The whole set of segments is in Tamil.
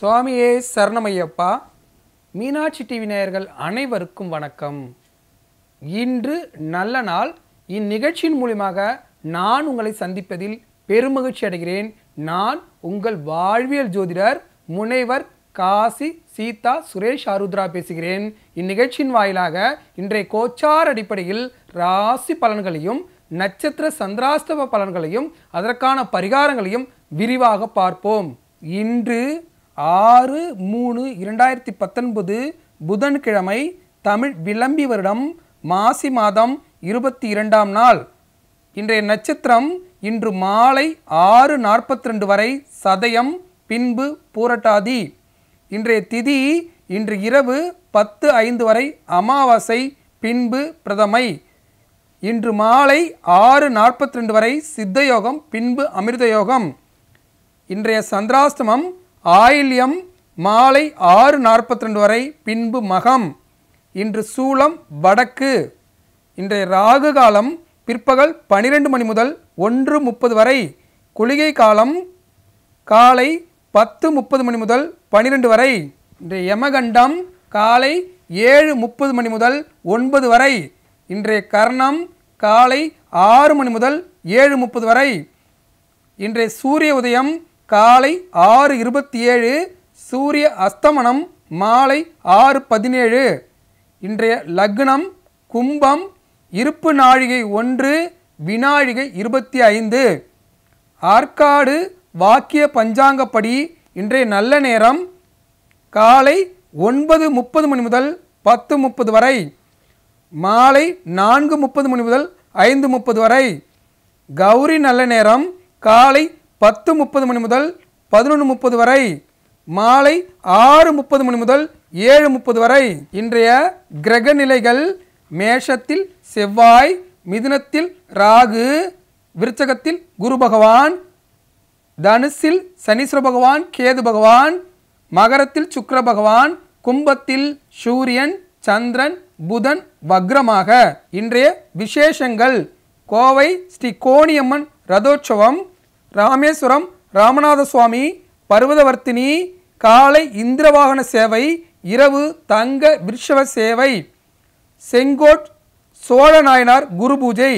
சுவாமியே சரணமையப்பா மீனாட்சி டிவி நேயர்கள் அனைவருக்கும் வணக்கம் இன்று நல்ல நாள் இந்நிகழ்ச்சியின் மூலியமாக நான் உங்களை சந்திப்பதில் பெருமகிழ்ச்சி அடைகிறேன் நான் உங்கள் வாழ்வியல் ஜோதிடர் முனைவர் காசி சீதா சுரேஷ் ஆருத்ரா பேசுகிறேன் இந்நிகழ்ச்சியின் வாயிலாக இன்றைய கோச்சார் அடிப்படையில் ராசி பலன்களையும் நட்சத்திர சந்திராஸ்தவ பலன்களையும் அதற்கான பரிகாரங்களையும் விரிவாக பார்ப்போம் இன்று ஆறு மூணு இரண்டாயிரத்தி பத்தொன்பது புதன்கிழமை தமிழ் விளம்பி வருடம் மாசி மாதம் இருபத்தி இரண்டாம் நாள் இன்றைய நட்சத்திரம் இன்று மாலை ஆறு நாற்பத்தி ரெண்டு வரை சதயம் பின்பு பூரட்டாதி இன்றைய திதி இன்று இரவு பத்து ஐந்து வரை அமாவாசை பின்பு பிரதமை இன்று மாலை ஆறு நாற்பத்தி ரெண்டு வரை சித்தயோகம் பின்பு அமிர்தயோகம் இன்றைய சந்திராஷ்டமம் ஆயில்யம் மாலை ஆறு நாற்பத்தி ரெண்டு வரை பின்பு மகம் இன்று சூளம் வடக்கு இன்றைய ராகு காலம் பிற்பகல் பனிரெண்டு மணி முதல் ஒன்று முப்பது வரை குளிகை காலம் காலை பத்து முப்பது மணி முதல் பனிரெண்டு வரை இன்றைய யமகண்டம் காலை ஏழு முப்பது மணி முதல் ஒன்பது வரை இன்றைய கர்ணம் காலை ஆறு மணி முதல் ஏழு முப்பது வரை இன்றைய சூரிய உதயம் காலை ஆறு இருபத்தி ஏழு சூரிய அஸ்தமனம் மாலை ஆறு பதினேழு இன்றைய லக்னம் கும்பம் இருப்பு நாழிகை ஒன்று வினாழிகை இருபத்தி ஐந்து ஆற்காடு வாக்கிய பஞ்சாங்கப்படி இன்றைய நல்ல நேரம் காலை ஒன்பது முப்பது மணி முதல் பத்து முப்பது வரை மாலை நான்கு முப்பது மணி முதல் ஐந்து முப்பது வரை கௌரி நல்ல நேரம் காலை பத்து முப்பது மணி முதல் பதினொன்று முப்பது வரை மாலை ஆறு முப்பது மணி முதல் ஏழு முப்பது வரை இன்றைய கிரக நிலைகள் மேஷத்தில் செவ்வாய் மிதுனத்தில் ராகு விருச்சகத்தில் குரு பகவான் தனுசில் சனீஸ்வர பகவான் கேது பகவான் மகரத்தில் சுக்கர பகவான் கும்பத்தில் சூரியன் சந்திரன் புதன் வக்ரமாக இன்றைய விசேஷங்கள் கோவை ஸ்ரீ கோணியம்மன் ரதோற்சவம் ராமேஸ்வரம் ராமநாத சுவாமி பர்வதவர்த்தினி காலை இந்திரவாகன சேவை இரவு தங்க விருஷவ சேவை செங்கோட் சோழ நாயனார் குரு பூஜை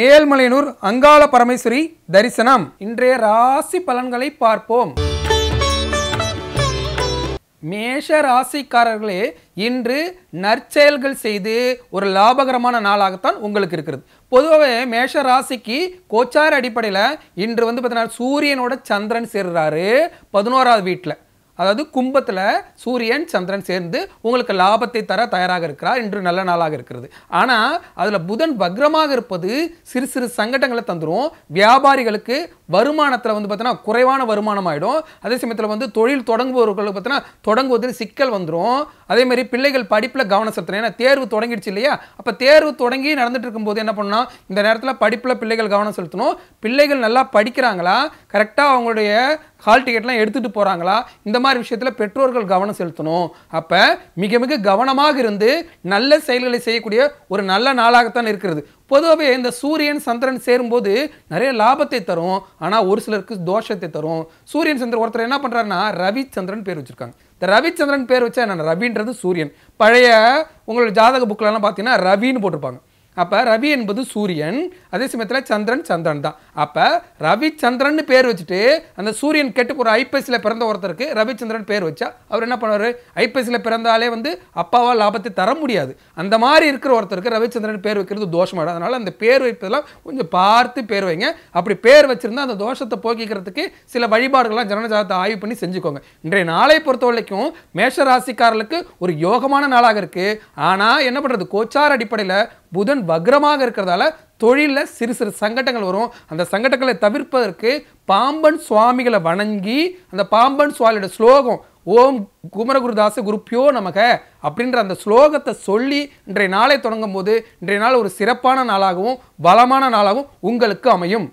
மேல்மலையனூர் அங்காள பரமேஸ்வரி தரிசனம் இன்றைய ராசி பலன்களை பார்ப்போம் மேஷ ராசிக்காரர்களே இன்று நற்செயல்கள் செய்து ஒரு லாபகரமான நாளாகத்தான் உங்களுக்கு இருக்கிறது பொதுவாகவே மேஷ ராசிக்கு கோச்சார் அடிப்படையில் இன்று வந்து பார்த்தீங்கன்னா சூரியனோட சந்திரன் சேர்றாரு பதினோராவது வீட்டில் அதாவது கும்பத்தில் சூரியன் சந்திரன் சேர்ந்து உங்களுக்கு லாபத்தை தர தயாராக இருக்கிறார் இன்று நல்ல நாளாக இருக்கிறது ஆனால் அதில் புதன் பக்ரமாக இருப்பது சிறு சிறு சங்கடங்களை தந்துடும் வியாபாரிகளுக்கு வருமானத்தில் வந்து பார்த்தோன்னா குறைவான வருமானம் ஆகிடும் அதே சமயத்தில் வந்து தொழில் தொடங்குபவர்களுக்கு பார்த்தீங்கன்னா தொடங்குவதில் சிக்கல் வந்துடும் அதேமாதிரி பிள்ளைகள் படிப்பில் கவனம் செலுத்தணும் ஏன்னா தேர்வு தொடங்கிடுச்சு இல்லையா அப்போ தேர்வு தொடங்கி நடந்துட்டு இருக்கும்போது என்ன பண்ணால் இந்த நேரத்தில் படிப்பில் பிள்ளைகள் கவனம் செலுத்தணும் பிள்ளைகள் நல்லா படிக்கிறாங்களா கரெக்டாக அவங்களுடைய ஹால் டிக்கெட்லாம் எடுத்துகிட்டு போகிறாங்களா இந்த மாதிரி விஷயத்தில் பெற்றோர்கள் கவனம் செலுத்தணும் அப்போ மிக மிக கவனமாக இருந்து நல்ல செயல்களை செய்யக்கூடிய ஒரு நல்ல நாளாகத்தான் இருக்கிறது பொதுவாகவே இந்த சூரியன் சந்திரன் சேரும்போது நிறைய லாபத்தை தரும் ஆனால் ஒரு சிலருக்கு தோஷத்தை தரும் சூரியன் சந்திரன் ஒருத்தர் என்ன பண்ணுறாருன்னா ரவிச்சந்திரன் பேர் வச்சுருக்காங்க இந்த ரவிச்சந்திரன் பேர் வச்சா என்ன ரவின்றது சூரியன் பழைய உங்களோட ஜாதக புக்கிலலாம் பார்த்தீங்கன்னா ரவின்னு போட்டிருப்பாங்க அப்போ ரவி என்பது சூரியன் அதே சமயத்தில் சந்திரன் சந்திரன் தான் அப்போ ரவி சந்திரன் பேர் வச்சுட்டு அந்த சூரியன் கெட்டு போகிற ஐபிஎஸ்சில் பிறந்த ஒருத்தருக்கு ரவிச்சந்திரன் பேர் வச்சா அவர் என்ன பண்ணுவார் ஐபிஎஸ்சில் பிறந்தாலே வந்து அப்பாவால் லாபத்தை தர முடியாது அந்த மாதிரி இருக்கிற ஒருத்தருக்கு ரவிச்சந்திரன் பேர் வைக்கிறது தோஷமாக அதனால் அந்த பேர் வைப்பதெல்லாம் கொஞ்சம் பார்த்து பேர் வைங்க அப்படி பேர் வச்சுருந்தா அந்த தோஷத்தை போக்கிக்கிறதுக்கு சில வழிபாடுகள்லாம் ஜனநாயகத்தை ஆய்வு பண்ணி செஞ்சுக்கோங்க இன்றைய நாளை பொறுத்த வரைக்கும் மேஷ ஒரு யோகமான நாளாக இருக்குது ஆனால் என்ன பண்ணுறது கோச்சார் அடிப்படையில் புதன் வக்ரமாக இருக்கிறதால தொழிலில் சிறு சிறு சங்கடங்கள் வரும் அந்த சங்கடங்களை தவிர்ப்பதற்கு பாம்பன் சுவாமிகளை வணங்கி அந்த பாம்பன் சுவாமியோட ஸ்லோகம் ஓம் குமரகுருதாச குருப்பியோ நமக அப்படின்ற அந்த ஸ்லோகத்தை சொல்லி இன்றைய நாளை தொடங்கும் போது இன்றைய நாள் ஒரு சிறப்பான நாளாகவும் பலமான நாளாகவும் உங்களுக்கு அமையும்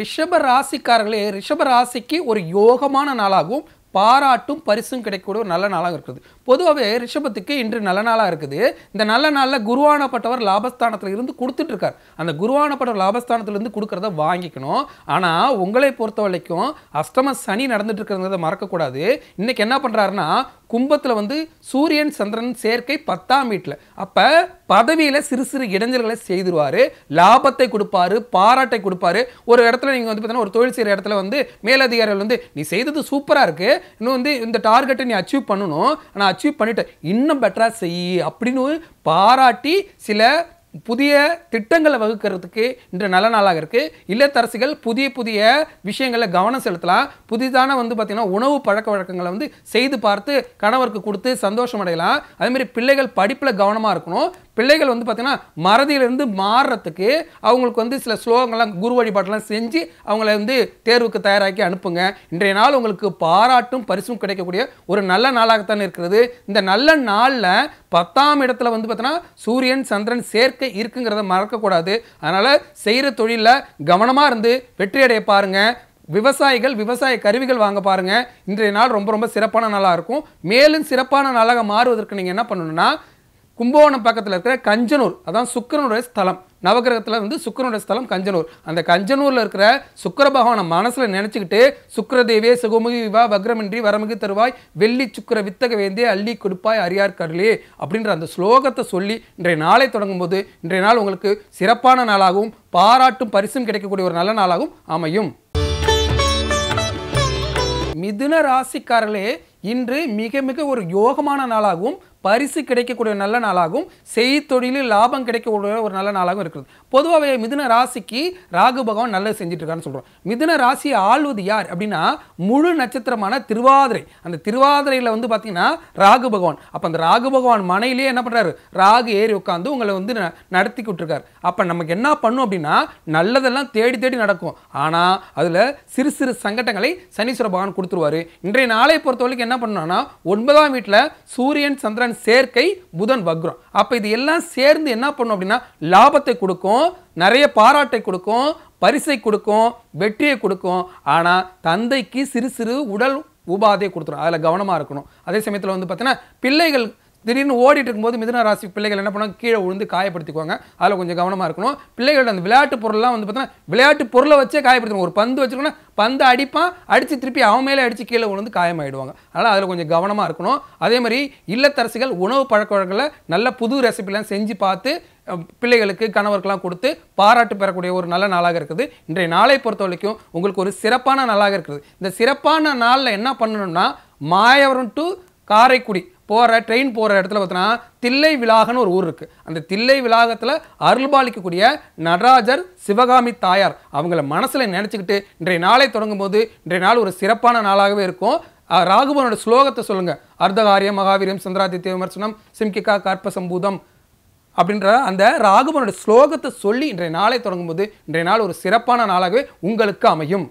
ரிஷப ராசிக்காரர்களே ரிஷப ராசிக்கு ஒரு யோகமான நாளாகவும் பாராட்டும் பரிசும் கிடைக்கக்கூடிய ஒரு நல்ல நாளாக இருக்குது பொதுவாகவே ரிஷபத்துக்கு இன்று நல்ல நாளாக இருக்குது இந்த நல்ல நாளில் குருவானப்பட்டவர் லாபஸ்தானத்தில் இருந்து கொடுத்துட்ருக்கார் அந்த குருவானப்பட்டவர் லாபஸ்தானத்திலிருந்து கொடுக்குறத வாங்கிக்கணும் ஆனால் உங்களை பொறுத்த வரைக்கும் அஷ்டம சனி நடந்துட்டு இருக்கிறத மறக்கக்கூடாது இன்றைக்கி என்ன பண்ணுறாருன்னா கும்பத்தில் வந்து சூரியன் சந்திரன் சேர்க்கை பத்தாம் வீட்டில் அப்போ பதவியில் சிறு சிறு இடைஞ்சல்களை செய்திருவார் லாபத்தை கொடுப்பாரு பாராட்டை கொடுப்பாரு ஒரு இடத்துல நீங்கள் வந்து பார்த்தீங்கன்னா ஒரு தொழில் செய்கிற இடத்துல வந்து மேலதிகாரிகள் வந்து நீ செய்தது சூப்பராக இருக்குது இன்னும் வந்து இந்த டார்கெட்டை நீ அச்சீவ் பண்ணணும் ஆனால் அச்சீவ் பண்ணிட்டேன் இன்னும் பெட்டராக செய் அப்படின்னு பாராட்டி சில புதிய திட்டங்களை வகுக்கிறதுக்கு இன்று நல்ல நாளாக இருக்குது இல்லத்தரசிகள் புதிய புதிய விஷயங்களை கவனம் செலுத்தலாம் புதிதான வந்து பார்த்திங்கன்னா உணவு பழக்க வழக்கங்களை வந்து செய்து பார்த்து கணவருக்கு கொடுத்து சந்தோஷம் அடையலாம் அதேமாதிரி பிள்ளைகள் படிப்பில் கவனமாக இருக்கணும் பிள்ளைகள் வந்து பார்த்திங்கன்னா மறதியிலிருந்து மாறுறதுக்கு அவங்களுக்கு வந்து சில ஸ்லோகங்கள்லாம் குரு வழிபாட்டெல்லாம் செஞ்சு அவங்கள வந்து தேர்வுக்கு தயாராக்கி அனுப்புங்க இன்றைய நாள் உங்களுக்கு பாராட்டும் பரிசும் கிடைக்கக்கூடிய ஒரு நல்ல நாளாகத்தான் இருக்கிறது இந்த நல்ல நாளில் பத்தாம் இடத்துல வந்து பார்த்தோன்னா சூரியன் சந்திரன் சேர்க்கை இருக்குங்கிறத மறக்கக்கூடாது அதனால் செய்கிற தொழிலில் கவனமாக இருந்து வெற்றியடைய பாருங்கள் விவசாயிகள் விவசாய கருவிகள் வாங்க பாருங்கள் இன்றைய நாள் ரொம்ப ரொம்ப சிறப்பான நாளாக இருக்கும் மேலும் சிறப்பான நாளாக மாறுவதற்கு நீங்கள் என்ன பண்ணணும்னா கும்பகோணம் பக்கத்தில் இருக்கிற கஞ்சனூர் அதான் சுக்கரனுடைய ஸ்தலம் நவகிரகத்தில் வந்து சுக்கரனுடைய ஸ்தலம் கஞ்சனூர் அந்த கஞ்சனூரில் இருக்கிற சுக்கர பகவானை மனசில் நினச்சிக்கிட்டு சுக்கரதேவே சுகமுகி விவா வக்ரமின்றி வரமுகி தருவாய் வெள்ளி சுக்கர வித்தக வேந்தே அள்ளி கொடுப்பாய் அரியார் கருளே அப்படின்ற அந்த ஸ்லோகத்தை சொல்லி இன்றைய நாளை தொடங்கும் போது இன்றைய நாள் உங்களுக்கு சிறப்பான நாளாகவும் பாராட்டும் பரிசும் கிடைக்கக்கூடிய ஒரு நல்ல நாளாகவும் அமையும் மிதுன ராசிக்காரர்களே இன்று மிக மிக ஒரு யோகமான நாளாகவும் பரிசு கிடைக்கக்கூடிய நல்ல நாளாகவும் செய்தொழிலில் லாபம் கிடைக்கக்கூடிய ஒரு நல்ல நாளாகவும் இருக்கிறது பொதுவாகவே மிதுன ராசிக்கு ராகு பகவான் நல்லது செஞ்சிட்ருக்கான்னு சொல்கிறோம் மிதுன ராசியை ஆள்வது யார் அப்படின்னா முழு நட்சத்திரமான திருவாதிரை அந்த திருவாதிரையில் வந்து பார்த்திங்கன்னா ராகு பகவான் அப்போ அந்த ராகு பகவான் மனையிலே என்ன பண்ணுறாரு ராகு ஏறி உட்காந்து உங்களை வந்து நடத்தி விட்டுருக்காரு அப்போ நமக்கு என்ன பண்ணும் அப்படின்னா நல்லதெல்லாம் தேடி தேடி நடக்கும் ஆனால் அதில் சிறு சிறு சங்கடங்களை சனீஸ்வர பகவான் கொடுத்துருவார் இன்றைய நாளை பொறுத்தவரைக்கும் என்ன பண்ணோம்னா ஒன்பதாம் வீட்டில் சூரியன் சந்திரன் புதன் சேர்க்கை புதன் வக்ரம் அப்போ இது எல்லாம் சேர்ந்து என்ன பண்ணும் அப்படின்னா லாபத்தை கொடுக்கும் நிறைய பாராட்டை கொடுக்கும் பரிசை கொடுக்கும் வெற்றியை கொடுக்கும் ஆனால் தந்தைக்கு சிறு சிறு உடல் உபாதையை கொடுத்துரும் அதில் கவனமாக இருக்கணும் அதே சமயத்தில் வந்து பார்த்தீங்கன்னா பிள்ளைகள் திடீர்னு ஓடிட்டு இருக்கும்போது மிதன ராசி பிள்ளைகள் என்ன பண்ணுவாங்க கீழே விழுந்து காயப்படுத்திக்குவாங்க அதில் கொஞ்சம் கவனமாக இருக்கணும் பிள்ளைகளோட அந்த விளையாட்டு பொருள்லாம் வந்து பார்த்தீங்கன்னா விளையாட்டு பொருளை வச்சே காயப்படுத்தணும் ஒரு பந்து வச்சுருக்கோன்னா பந்து அடிப்பான் அடித்து திருப்பி அவன் மேலே அடித்து கீழே விழுந்து காயமாயிடுவாங்க அதனால் அதில் கொஞ்சம் கவனமாக இருக்கணும் அதே மாதிரி இல்லத்தரசிகள் உணவு பழக்க வழக்கங்களை நல்ல புது ரெசிபிலாம் செஞ்சு பார்த்து பிள்ளைகளுக்கு கணவருக்கெல்லாம் கொடுத்து பாராட்டு பெறக்கூடிய ஒரு நல்ல நாளாக இருக்குது இன்றைய நாளை பொறுத்த வரைக்கும் உங்களுக்கு ஒரு சிறப்பான நாளாக இருக்குது இந்த சிறப்பான நாளில் என்ன பண்ணணும்னா மாயவரம் டு காரைக்குடி போகிற ட்ரெயின் போகிற இடத்துல பார்த்தோன்னா தில்லை விலாகன்னு ஒரு ஊர் இருக்குது அந்த தில்லை விலாகத்தில் அருள்பாலிக்கக்கூடிய நடராஜர் சிவகாமி தாயார் அவங்கள மனசில் நினச்சிக்கிட்டு இன்றைய நாளை தொடங்கும் போது இன்றைய நாள் ஒரு சிறப்பான நாளாகவே இருக்கும் ராகுபனோட ஸ்லோகத்தை சொல்லுங்கள் அர்த்தகாரியம் மகாவீரியம் சந்திராதித்ய விமர்சனம் சிம்கிகா கற்பசம்பூதம் அப்படின்ற அந்த ராகுபனோட ஸ்லோகத்தை சொல்லி இன்றைய நாளை தொடங்கும் போது இன்றைய நாள் ஒரு சிறப்பான நாளாகவே உங்களுக்கு அமையும்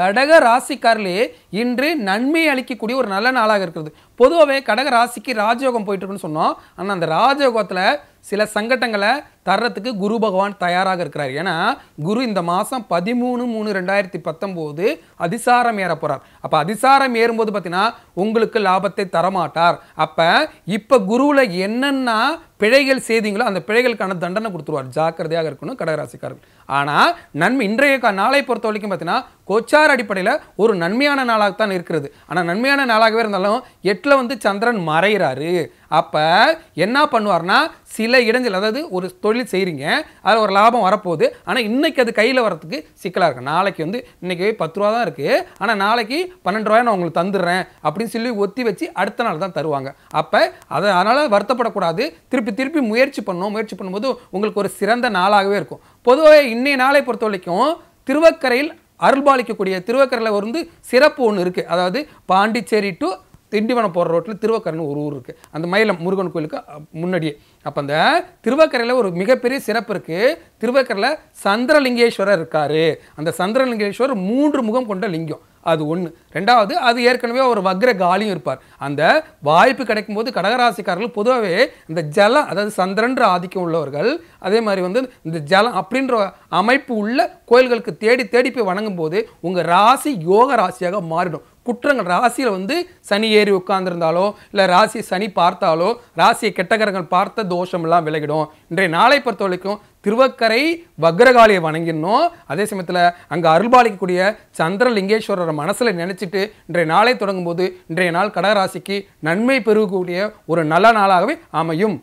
கடக ராசிக்காரிலே இன்று நன்மை அளிக்கக்கூடிய ஒரு நல்ல நாளாக இருக்கிறது பொதுவாகவே கடக ராசிக்கு ராஜயோகம் போயிட்டுருக்குன்னு சொன்னோம் ஆனால் அந்த ராஜயோகத்தில் சில சங்கடங்களை தர்றதுக்கு குரு பகவான் தயாராக இருக்கிறார் ஏன்னா குரு இந்த மாதம் பதிமூணு மூணு ரெண்டாயிரத்தி பத்தொம்போது அதிசாரம் ஏற போகிறார் அப்போ அதிசாரம் ஏறும்போது பார்த்தீங்கன்னா உங்களுக்கு லாபத்தை தரமாட்டார் அப்போ இப்போ குருவில் என்னென்னா பிழைகள் செய்தீங்களோ அந்த பிழைகளுக்கான தண்டனை கொடுத்துருவார் ஜாக்கிரதையாக இருக்கணும் கடகராசிக்காரர்கள் ஆனால் நன்மை இன்றைய கா நாளை பொறுத்த வரைக்கும் பார்த்தீங்கன்னா கொச்சார் அடிப்படையில் ஒரு நன்மையான நாளாகத்தான் இருக்கிறது ஆனால் நன்மையான நாளாகவே இருந்தாலும் எட்டு எட்டில் வந்து சந்திரன் மறைகிறாரு அப்போ என்ன பண்ணுவார்னா சில இடங்கள் அதாவது ஒரு தொழில் செய்கிறீங்க அதில் ஒரு லாபம் வரப்போகுது ஆனால் இன்றைக்கி அது கையில் வரத்துக்கு சிக்கலாக இருக்குது நாளைக்கு வந்து இன்றைக்கி பத்து ரூபா தான் இருக்குது ஆனால் நாளைக்கு பன்னெண்டு ரூபாய் நான் உங்களுக்கு தந்துடுறேன் அப்படின்னு சொல்லி ஒத்தி வச்சு அடுத்த நாள் தான் தருவாங்க அப்போ அதை அதனால் வருத்தப்படக்கூடாது திருப்பி திருப்பி முயற்சி பண்ணோம் முயற்சி பண்ணும்போது உங்களுக்கு ஒரு சிறந்த நாளாகவே இருக்கும் பொதுவாக இன்றைய நாளை பொறுத்த வரைக்கும் திருவக்கரையில் அருள்பாலிக்கக்கூடிய திருவக்கரையில் வந்து சிறப்பு ஒன்று இருக்குது அதாவது பாண்டிச்சேரி டு திண்டிவனம் போகிற ரோட்டில் திருவக்கரைன்னு ஒரு ஊர் இருக்குது அந்த மயிலம் முருகன் கோயிலுக்கு முன்னாடியே அப்போ அந்த திருவக்கரையில் ஒரு மிகப்பெரிய சிறப்பு இருக்குது திருவக்கரையில் சந்திரலிங்கேஸ்வரர் இருக்கார் அந்த சந்திரலிங்கேஸ்வரர் மூன்று முகம் கொண்ட லிங்கம் அது ஒன்று ரெண்டாவது அது ஏற்கனவே ஒரு வக்ர காலியும் இருப்பார் அந்த வாய்ப்பு கிடைக்கும் போது கடகராசிக்காரர்கள் பொதுவாகவே இந்த ஜலம் அதாவது சந்திரன்ற ஆதிக்கம் உள்ளவர்கள் அதே மாதிரி வந்து இந்த ஜலம் அப்படின்ற அமைப்பு உள்ள கோயில்களுக்கு தேடி தேடி போய் வணங்கும் போது உங்கள் ராசி யோக ராசியாக மாறிடும் குற்றங்கள் ராசியில் வந்து சனி ஏறி உட்கார்ந்துருந்தாலோ இல்லை ராசி சனி பார்த்தாலோ ராசியை கெட்டகரங்கள் பார்த்த தோஷமெல்லாம் விலகிடும் இன்றைய நாளை பொறுத்த வரைக்கும் திருவக்கரை வக்ரகாளியை வணங்கிடணும் அதே சமயத்தில் அங்கே அருள்பாலிக்கக்கூடிய சந்திரலிங்கேஸ்வரரை மனசில் நினச்சிட்டு இன்றைய நாளை தொடங்கும் போது இன்றைய நாள் கடகராசிக்கு நன்மை பெருகக்கூடிய ஒரு நல்ல நாளாகவே அமையும்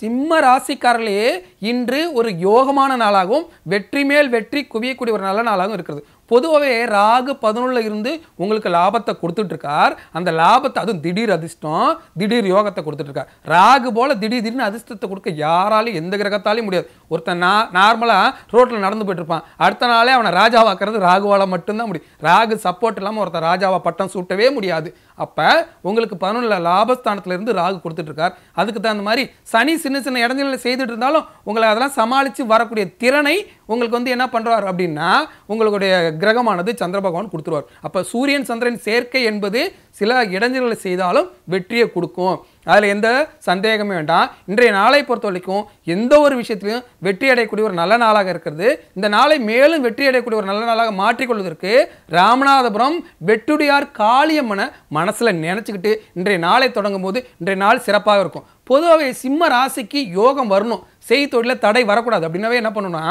சிம்ம ராசிக்காரர்களே இன்று ஒரு யோகமான நாளாகவும் வெற்றி மேல் வெற்றி குவியக்கூடிய ஒரு நல்ல நாளாகவும் இருக்கிறது பொதுவாகவே ராகு பதினொன்றில் இருந்து உங்களுக்கு லாபத்தை கொடுத்துட்ருக்கார் அந்த லாபத்தை அதுவும் திடீர் அதிர்ஷ்டம் திடீர் யோகத்தை கொடுத்துட்ருக்கார் ராகு போல் திடீர் திடீர்னு அதிர்ஷ்டத்தை கொடுக்க யாராலையும் எந்த கிரகத்தாலையும் முடியாது ஒருத்தன் நா நார்மலாக ரோட்டில் நடந்து போயிட்டுருப்பான் அடுத்த நாளே அவனை ராஜாவாக்கிறது ராகுவால் மட்டும்தான் முடியும் ராகு சப்போர்ட் இல்லாமல் ஒருத்தன் ராஜாவை பட்டம் சூட்டவே முடியாது அப்போ உங்களுக்கு பதினொன்றில் லாபஸ்தானத்திலிருந்து ராகு கொடுத்துட்ருக்கார் அதுக்கு தகுந்த மாதிரி சனி சின்ன சின்ன இடங்களில் செய்துட்டு இருந்தாலும் உங்களை அதெல்லாம் சமாளித்து வரக்கூடிய திறனை உங்களுக்கு வந்து என்ன பண்ணுறார் அப்படின்னா உங்களுடைய கிரகமானது சந்திர பகவான் கொடுத்துருவார் அப்போ சூரியன் சந்திரன் சேர்க்கை என்பது சில இடைஞ்சல்களை செய்தாலும் வெற்றியை கொடுக்கும் அதில் எந்த சந்தேகமே வேண்டாம் இன்றைய நாளை பொறுத்த வரைக்கும் எந்த ஒரு விஷயத்திலையும் வெற்றி அடையக்கூடிய ஒரு நல்ல நாளாக இருக்கிறது இந்த நாளை மேலும் வெற்றி அடையக்கூடிய ஒரு நல்ல நாளாக மாற்றிக்கொள்வதற்கு ராமநாதபுரம் வெட்டுடியார் காளியம்மனை மனசில் நினச்சிக்கிட்டு இன்றைய நாளை தொடங்கும் போது இன்றைய நாள் சிறப்பாக இருக்கும் பொதுவாகவே சிம்ம ராசிக்கு யோகம் வரணும் செய்தொழில தடை வரக்கூடாது அப்படின்னாவே என்ன பண்ணணும்னா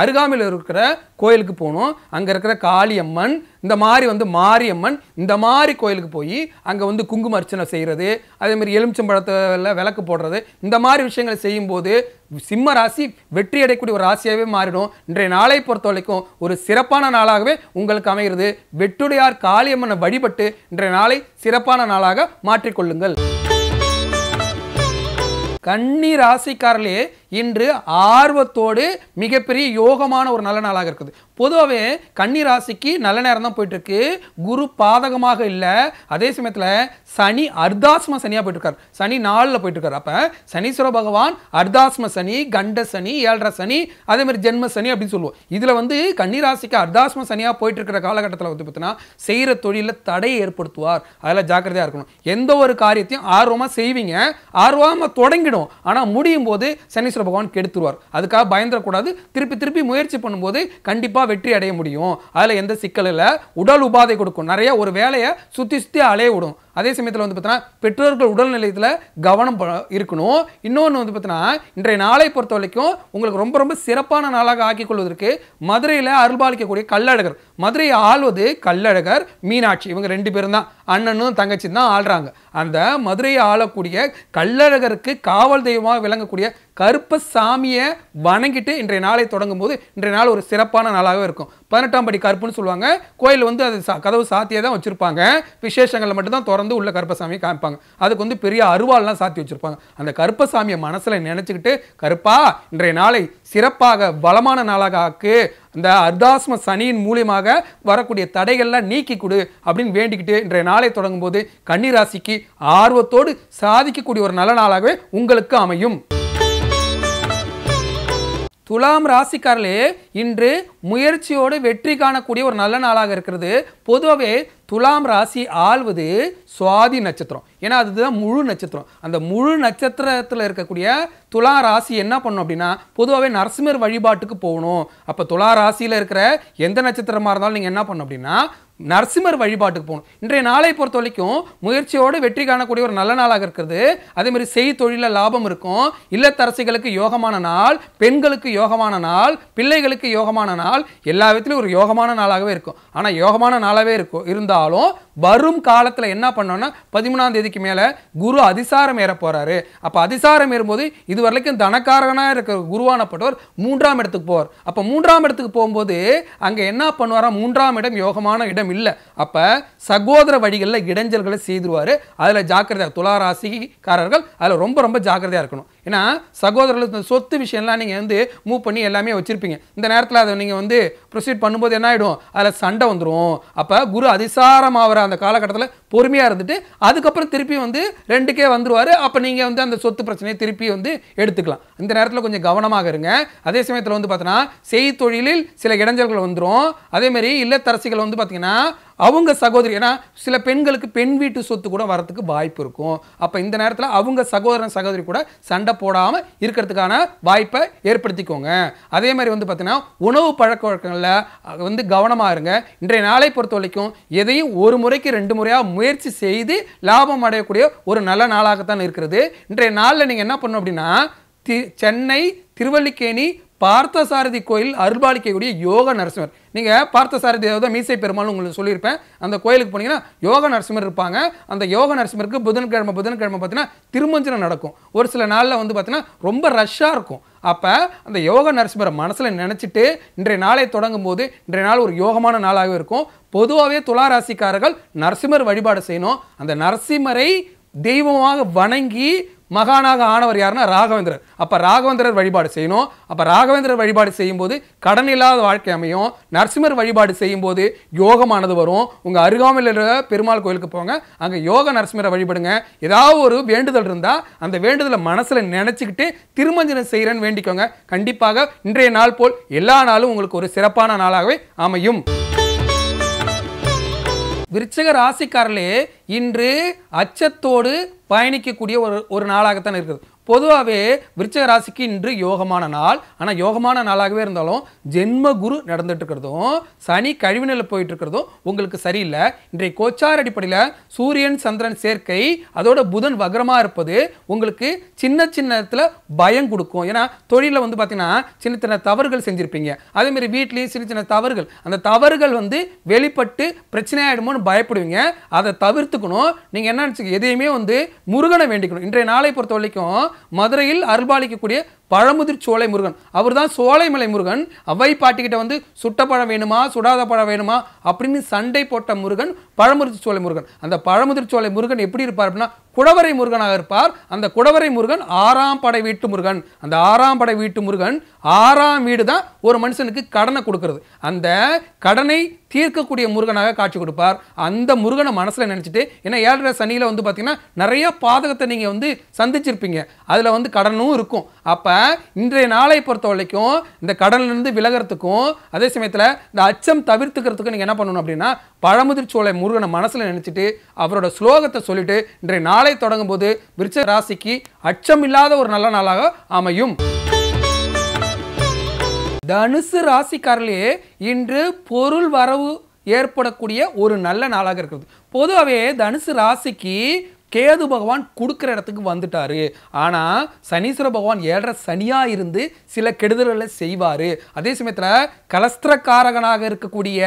அருகாமையில் இருக்கிற கோயிலுக்கு போகணும் அங்கே இருக்கிற காளியம்மன் இந்த மாதிரி வந்து மாரியம்மன் இந்த மாதிரி கோயிலுக்கு போய் அங்கே வந்து குங்கும அர்ச்சனை செய்கிறது அதேமாதிரி எலுமிச்சம்பழத்தில் விளக்கு போடுறது இந்த மாதிரி விஷயங்களை செய்யும்போது சிம்ம ராசி வெற்றி அடையக்கூடிய ஒரு ராசியாகவே மாறிடும் இன்றைய நாளை பொறுத்த வரைக்கும் ஒரு சிறப்பான நாளாகவே உங்களுக்கு அமைகிறது வெற்றுடையார் காளியம்மனை வழிபட்டு இன்றைய நாளை சிறப்பான நாளாக மாற்றிக்கொள்ளுங்கள் கன்னி ராசிக்காரர்களே இன்று ஆர்வத்தோடு மிகப்பெரிய யோகமான ஒரு நல்ல நாளாக இருக்குது பொதுவாகவே கன்னி ராசிக்கு நல்ல நேரம் தான் போயிட்டுருக்கு குரு பாதகமாக இல்லை அதே சமயத்தில் சனி அர்தாஸ்ம சனியாக போயிட்டுருக்கார் சனி நாளில் போயிட்டுருக்கார் அப்போ சனீஸ்வர பகவான் அர்தாஸ்ம சனி கண்ட சனி ஏழரை சனி அதேமாதிரி ஜென்ம சனி அப்படின்னு சொல்லுவோம் இதில் வந்து கன்னி ராசிக்கு அர்தாஸ்ம சனியாக போயிட்டுருக்கிற காலகட்டத்தில் வந்து பார்த்தீங்கன்னா செய்கிற தொழிலில் தடையை ஏற்படுத்துவார் அதில் ஜாக்கிரதையாக இருக்கணும் எந்த ஒரு காரியத்தையும் ஆர்வமாக செய்வீங்க ஆர்வமாக தொடங்கிடும் ஆனால் முடியும் போது சனீஸ்வர பகவான் கெடுத்துருவார் அதுக்காக பயந்துடக்கூடாது திருப்பி திருப்பி முயற்சி பண்ணும்போது கண்டிப்பாக வெற்றி அடைய முடியும் அதில் எந்த சிக்கல் இல்லை உடல் உபாதை கொடுக்கும் நிறைய ஒரு வேலையை சுற்றி சுற்றி அலைய விடும் அதே சமயத்தில் வந்து பார்த்தீங்கன்னா பெற்றோர்கள் உடல்நிலையத்தில் கவனம் இருக்கணும் இன்னொன்று வந்து பார்த்தீங்கன்னா இன்றைய நாளை பொறுத்த வரைக்கும் உங்களுக்கு ரொம்ப ரொம்ப சிறப்பான நாளாக ஆக்கிக் கொள்வதற்கு மதுரையில் அருள்பாலிக்கக்கூடிய கல்லழகர் மதுரையை ஆள்வது கல்லழகர் மீனாட்சி இவங்க ரெண்டு பேரும் தான் அண்ணனும் தங்கச்சி தான் ஆள்றாங்க அந்த மதுரையை ஆளக்கூடிய கல்லழகருக்கு காவல் தெய்வமாக விளங்கக்கூடிய கருப்பசாமியை வணங்கிட்டு இன்றைய நாளை தொடங்கும் போது இன்றைய நாள் ஒரு சிறப்பான நாளாகவே இருக்கும் பதினெட்டாம் படி கருப்புன்னு சொல்லுவாங்க கோயில் வந்து அது கதவு சாத்தியே தான் வச்சுருப்பாங்க விசேஷங்களில் மட்டும்தான் திறந்து வந்து உள்ள கருப்பசாமியை காமிப்பாங்க அதுக்கு வந்து பெரிய அருவாள்லாம் சாத்தி வச்சுருப்பாங்க அந்த கருப்பசாமியை மனசில் நினச்சிக்கிட்டு கருப்பா இன்றைய நாளை சிறப்பாக வளமான நாளாக ஆக்கு இந்த அர்தாஸ்ம சனியின் மூலியமாக வரக்கூடிய தடைகள்லாம் நீக்கி கொடு அப்படின்னு வேண்டிக்கிட்டு இன்றைய நாளை தொடங்கும் போது கன்னிராசிக்கு ஆர்வத்தோடு சாதிக்கக்கூடிய ஒரு நல்ல நாளாகவே உங்களுக்கு அமையும் துலாம் ராசிக்காரர்களே இன்று முயற்சியோடு வெற்றி காணக்கூடிய ஒரு நல்ல நாளாக இருக்கிறது பொதுவாகவே துலாம் ராசி ஆள்வது சுவாதி நட்சத்திரம் ஏன்னா அதுதான் முழு நட்சத்திரம் அந்த முழு நட்சத்திரத்தில் இருக்கக்கூடிய துலா ராசி என்ன பண்ணும் அப்படின்னா பொதுவாகவே நரசிம்மர் வழிபாட்டுக்கு போகணும் அப்போ துலா ராசியில் இருக்கிற எந்த நட்சத்திரமாக இருந்தாலும் நீங்கள் என்ன பண்ணும் அப்படின்னா நரசிம்மர் வழிபாட்டுக்கு போகணும் இன்றைய நாளை பொறுத்த வரைக்கும் முயற்சியோடு வெற்றி காணக்கூடிய ஒரு நல்ல நாளாக இருக்கிறது அதேமாதிரி செய் தொழிலில் லாபம் இருக்கும் இல்லத்தரசிகளுக்கு யோகமான நாள் பெண்களுக்கு யோகமான நாள் பிள்ளைகளுக்கு யோகமான நாள் எல்லா விதத்துலையும் ஒரு யோகமான நாளாகவே இருக்கும் ஆனால் யோகமான நாளாகவே இருக்கும் இருந்தாலும் வரும் காலத்தில் என்ன பண்ணோன்னா பதிமூணாம் தேதிக்கு மேலே குரு அதிசாரம் ஏற போகிறாரு அப்போ அதிசாரம் ஏறும்போது இது வரைக்கும் தனக்காரனாக இருக்கிற குருவானப்பட்டவர் மூன்றாம் இடத்துக்கு போவார் அப்போ மூன்றாம் இடத்துக்கு போகும்போது அங்கே என்ன பண்ணுவாரா மூன்றாம் இடம் யோகமான இடம் நேரம் இல்லை அப்போ சகோதர வழிகளில் இடைஞ்சல்களை செய்திருவார் அதில் ஜாக்கிரதையாக துளாராசிக்காரர்கள் அதில் ரொம்ப ரொம்ப ஜாக்கிரதையாக இருக்கணும் ஏன்னா சகோதரர்கள் சொத்து விஷயம்லாம் நீங்கள் வந்து மூவ் பண்ணி எல்லாமே வச்சுருப்பீங்க இந்த நேரத்தில் அதை நீங்கள் வந்து ப்ரொசீட் பண்ணும்போது என்ன ஆகிடும் அதில் சண்டை வந்துடும் அப்போ குரு அதிசாரம் ஆகிற அந்த காலகட்டத்தில் பொறுமையாக இருந்துட்டு அதுக்கப்புறம் திருப்பி வந்து ரெண்டுக்கே வந்துடுவார் அப்போ நீங்கள் வந்து அந்த சொத்து பிரச்சனையை திருப்பி வந்து எடுத்துக்கலாம் இந்த நேரத்தில் கொஞ்சம் கவனமாக இருங்க அதே சமயத்தில் வந்து பார்த்தோன்னா செய்தொழிலில் சில இடைஞ்சல்கள் வந்துடும் அதேமாரி இல்லத்தரசிகள் வந்து பார்த்திங்கன்னா அவங்க சகோதரி ஏன்னா சில பெண்களுக்கு பெண் வீட்டு சொத்து கூட வரத்துக்கு வாய்ப்பு இருக்கும் அப்போ இந்த நேரத்தில் அவங்க சகோதரன் சகோதரி கூட சண்டை போடாமல் இருக்கிறதுக்கான வாய்ப்பை ஏற்படுத்திக்கோங்க அதே மாதிரி வந்து பார்த்திங்கன்னா உணவு பழக்க வழக்கங்கள் விஷயங்களில் வந்து கவனமாக இருங்க இன்றைய நாளை பொறுத்த வரைக்கும் எதையும் ஒரு முறைக்கு ரெண்டு முறையாக முயற்சி செய்து லாபம் அடையக்கூடிய ஒரு நல்ல நாளாகத்தான் இருக்கிறது இன்றைய நாளில் நீங்கள் என்ன பண்ணணும் அப்படின்னா தி சென்னை திருவல்லிக்கேணி பார்த்தசாரதி கோயில் அருள்பாலிக்கக்கூடிய யோக நரசிம்மர் நீங்கள் பார்த்தசாரதி தான் மீசை பெருமாள் உங்களுக்கு சொல்லியிருப்பேன் அந்த கோயிலுக்கு போனீங்கன்னா யோக நரசிம்மர் இருப்பாங்க அந்த யோக நரசிம்மருக்கு புதன்கிழமை புதன்கிழமை பார்த்தீங்கன்னா திருமஞ்சனம் நடக்கும் ஒரு சில நாளில் வந்து பார்த்தீங்கன்னா ரொம்ப ரஷ்ஷாக இருக்கும் அப்போ அந்த யோக நரசிம்மரை மனசில் நினச்சிட்டு இன்றைய நாளை தொடங்கும் போது இன்றைய நாள் ஒரு யோகமான நாளாகவே இருக்கும் பொதுவாகவே துளாராசிக்காரர்கள் நரசிம்மர் வழிபாடு செய்யணும் அந்த நரசிம்மரை தெய்வமாக வணங்கி மகானாக ஆனவர் யாருன்னா ராகவேந்திரர் அப்போ ராகவேந்திரர் வழிபாடு செய்யணும் அப்போ ராகவேந்திரர் வழிபாடு செய்யும்போது கடன் இல்லாத வாழ்க்கை அமையும் நரசிம்மர் வழிபாடு செய்யும்போது யோகமானது வரும் உங்கள் அருகாமையில் இருக்கிற பெருமாள் கோயிலுக்கு போங்க அங்கே யோக நரசிம்மரை வழிபடுங்க ஏதாவது ஒரு வேண்டுதல் இருந்தால் அந்த வேண்டுதலை மனசில் நினச்சிக்கிட்டு திருமஞ்சனம் செய்கிறேன்னு வேண்டிக்கோங்க கண்டிப்பாக இன்றைய நாள் போல் எல்லா நாளும் உங்களுக்கு ஒரு சிறப்பான நாளாகவே அமையும் விருச்சக ராசிக்காரர்களே இன்று அச்சத்தோடு பயணிக்கக்கூடிய ஒரு ஒரு நாளாகத்தான் இருக்குது பொதுவாகவே விருச்சக ராசிக்கு இன்று யோகமான நாள் ஆனால் யோகமான நாளாகவே இருந்தாலும் ஜென்ம குரு நடந்துட்டு இருக்கிறதும் சனி கழிவுநிலை போயிட்டு இருக்கிறதும் உங்களுக்கு சரியில்லை இன்றைய கோச்சார் அடிப்படையில் சூரியன் சந்திரன் சேர்க்கை அதோட புதன் வக்ரமாக இருப்பது உங்களுக்கு சின்ன சின்னத்தில் பயம் கொடுக்கும் ஏன்னா தொழிலில் வந்து பார்த்தீங்கன்னா சின்ன சின்ன தவறுகள் செஞ்சுருப்பீங்க அதேமாரி வீட்லேயும் சின்ன சின்ன தவறுகள் அந்த தவறுகள் வந்து வெளிப்பட்டு பிரச்சனையாயிடுமோன்னு பயப்படுவீங்க அதை தவிர்த்துக்கணும் நீங்கள் என்ன நினச்சிக்க எதையுமே வந்து முருகனை வேண்டிக்கணும் இன்றைய நாளை பொறுத்த வரைக்கும் மதுரையில் அருள்பாலிக்கக்கூடிய பழமுதிர் சோலை முருகன் அவர் தான் சோலைமலை முருகன் அவை பாட்டிக்கிட்ட வந்து சுட்ட பழம் வேணுமா சுடாத பழம் வேணுமா அப்படின்னு சண்டை போட்ட முருகன் பழமுதிர் சோலை முருகன் அந்த பழமுதிர் சோலை முருகன் எப்படி இருப்பார் அப்படின்னா குடவரை முருகனாக இருப்பார் அந்த குடவரை முருகன் ஆறாம் படை வீட்டு முருகன் அந்த ஆறாம் படை வீட்டு முருகன் ஆறாம் வீடு தான் ஒரு மனுஷனுக்கு கடனை கொடுக்கறது அந்த கடனை தீர்க்கக்கூடிய முருகனாக காட்சி கொடுப்பார் அந்த முருகனை மனசில் நினச்சிட்டு ஏன்னா ஏழரை சனியில் வந்து பார்த்திங்கன்னா நிறைய பாதகத்தை நீங்கள் வந்து சந்திச்சிருப்பீங்க அதில் வந்து கடனும் இருக்கும் அப்போ இன்றைய நாளை பொறுத்த வரைக்கும் இந்த கடன்லேருந்து விலகிறதுக்கும் அதே சமயத்தில் இந்த அச்சம் தவிர்த்துக்கிறதுக்கும் நீங்கள் என்ன பண்ணணும் அப்படின்னா பழமுதிர்ச்சோலை முருகனை மனசில் நினச்சிட்டு அவரோட ஸ்லோகத்தை சொல்லிவிட்டு இன்றைய நாளை தொடங்கும் போது விருச்ச ராசிக்கு அச்சம் இல்லாத ஒரு நல்ல நாளாக அமையும் தனுசு ராசிக்காரர்களே இன்று பொருள் வரவு ஏற்படக்கூடிய ஒரு நல்ல நாளாக இருக்கிறது பொதுவாகவே தனுசு ராசிக்கு கேது பகவான் கொடுக்குற இடத்துக்கு வந்துட்டார் ஆனால் சனீஸ்வர பகவான் ஏழரை சனியாக இருந்து சில கெடுதல்களை செய்வார் அதே சமயத்தில் கலஸ்திரக்காரகனாக இருக்கக்கூடிய